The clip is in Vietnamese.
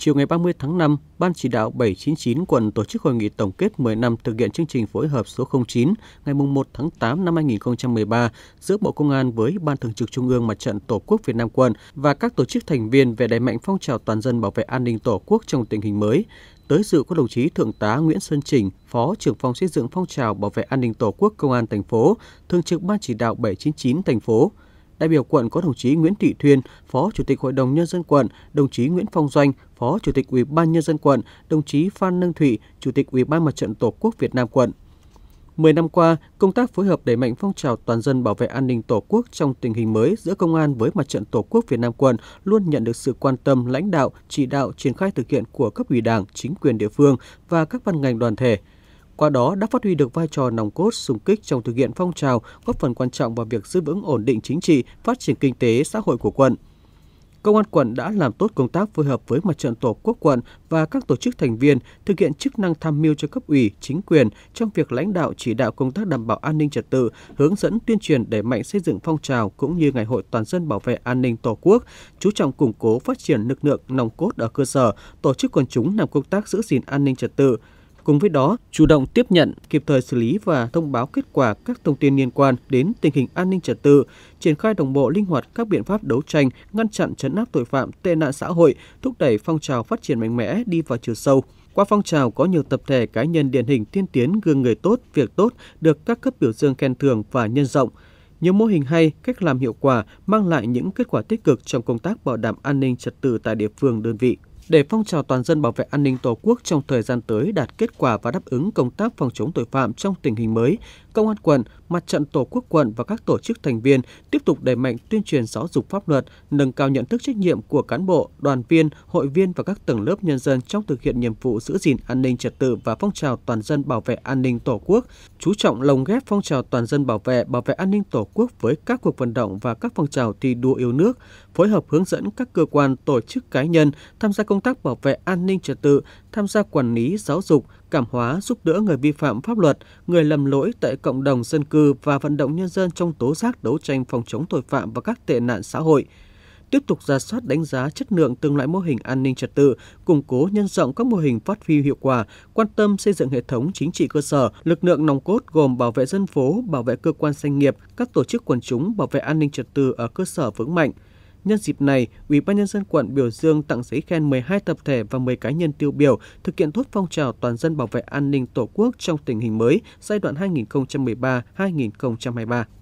chiều ngày 30 tháng 5, Ban chỉ đạo 799 quận tổ chức hội nghị tổng kết 10 năm thực hiện chương trình phối hợp số 09 ngày 1 tháng 8 năm 2013 giữa Bộ Công an với Ban Thường trực Trung ương Mặt trận Tổ quốc Việt Nam quận và các tổ chức thành viên về đẩy mạnh phong trào toàn dân bảo vệ an ninh Tổ quốc trong tình hình mới. Tới dự có đồng chí Thượng tá Nguyễn Sơn Trình, Phó trưởng phòng xây dựng phong trào bảo vệ an ninh Tổ quốc Công an thành phố, Thường trực Ban chỉ đạo 799 thành phố đại biểu quận có đồng chí Nguyễn Thị Thuyên, Phó Chủ tịch Hội đồng nhân dân quận, đồng chí Nguyễn Phong Doanh, Phó Chủ tịch Ủy ban nhân dân quận, đồng chí Phan Nâng Thụy, Chủ tịch Ủy ban Mặt trận Tổ quốc Việt Nam quận. Mười năm qua, công tác phối hợp đẩy mạnh phong trào toàn dân bảo vệ an ninh Tổ quốc trong tình hình mới giữa công an với mặt trận Tổ quốc Việt Nam quận luôn nhận được sự quan tâm lãnh đạo, chỉ đạo triển khai thực hiện của cấp ủy Đảng, chính quyền địa phương và các ban ngành đoàn thể qua đó đã phát huy được vai trò nòng cốt xung kích trong thực hiện phong trào, góp phần quan trọng vào việc giữ vững ổn định chính trị, phát triển kinh tế xã hội của quận. Công an quận đã làm tốt công tác phối hợp với mặt trận tổ quốc quận và các tổ chức thành viên thực hiện chức năng tham mưu cho cấp ủy, chính quyền trong việc lãnh đạo chỉ đạo công tác đảm bảo an ninh trật tự, hướng dẫn tuyên truyền đẩy mạnh xây dựng phong trào cũng như ngày hội toàn dân bảo vệ an ninh tổ quốc, chú trọng củng cố phát triển lực lượng nòng cốt ở cơ sở, tổ chức quần chúng làm công tác giữ gìn an ninh trật tự, Cùng với đó, chủ động tiếp nhận, kịp thời xử lý và thông báo kết quả các thông tin liên quan đến tình hình an ninh trật tự, triển khai đồng bộ linh hoạt các biện pháp đấu tranh, ngăn chặn chấn áp tội phạm, tệ nạn xã hội, thúc đẩy phong trào phát triển mạnh mẽ đi vào chiều sâu. Qua phong trào có nhiều tập thể cá nhân điển hình tiên tiến gương người tốt, việc tốt được các cấp biểu dương khen thưởng và nhân rộng. Nhiều mô hình hay, cách làm hiệu quả mang lại những kết quả tích cực trong công tác bảo đảm an ninh trật tự tại địa phương đơn vị. Để phong trào toàn dân bảo vệ an ninh Tổ quốc trong thời gian tới đạt kết quả và đáp ứng công tác phòng chống tội phạm trong tình hình mới, Công an quận, Mặt trận Tổ quốc quận và các tổ chức thành viên tiếp tục đẩy mạnh tuyên truyền giáo dục pháp luật, nâng cao nhận thức trách nhiệm của cán bộ, đoàn viên, hội viên và các tầng lớp nhân dân trong thực hiện nhiệm vụ giữ gìn an ninh trật tự và phong trào toàn dân bảo vệ an ninh Tổ quốc, chú trọng lồng ghép phong trào toàn dân bảo vệ, bảo vệ an ninh Tổ quốc với các cuộc vận động và các phong trào thi đua yêu nước, phối hợp hướng dẫn các cơ quan, tổ chức cá nhân tham gia công công tác bảo vệ an ninh trật tự, tham gia quản lý giáo dục, cảm hóa giúp đỡ người vi phạm pháp luật, người lầm lỗi tại cộng đồng dân cư và vận động nhân dân trong tố giác đấu tranh phòng chống tội phạm và các tệ nạn xã hội tiếp tục ra soát đánh giá chất lượng từng loại mô hình an ninh trật tự, củng cố nhân rộng các mô hình phát huy hiệu quả, quan tâm xây dựng hệ thống chính trị cơ sở, lực lượng nòng cốt gồm bảo vệ dân phố, bảo vệ cơ quan doanh nghiệp, các tổ chức quần chúng, bảo vệ an ninh trật tự ở cơ sở vững mạnh. Nhân dịp này, Ủy ban nhân dân quận biểu dương tặng giấy khen 12 tập thể và 10 cá nhân tiêu biểu thực hiện tốt phong trào toàn dân bảo vệ an ninh Tổ quốc trong tình hình mới giai đoạn 2013-2023.